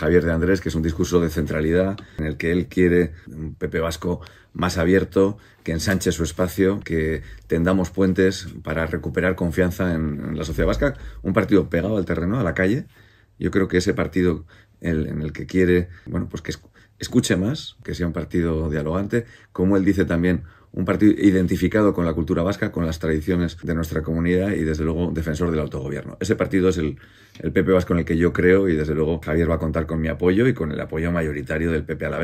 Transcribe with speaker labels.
Speaker 1: Javier de Andrés, que es un discurso de centralidad en el que él quiere un Pepe Vasco más abierto, que ensanche su espacio, que tendamos puentes para recuperar confianza en, la sociedad vasca. Un partido pegado al terreno, a la calle. Yo creo que ese partido en el que quiere, bueno, pues que es escuche más, que sea un partido dialogante, como él dice también, un partido identificado con la cultura vasca, con las tradiciones de nuestra comunidad y desde luego defensor del autogobierno. Ese partido es el, el PP vasco en el que yo creo y desde luego Javier va a contar con mi apoyo y con el apoyo mayoritario del PP a la vez.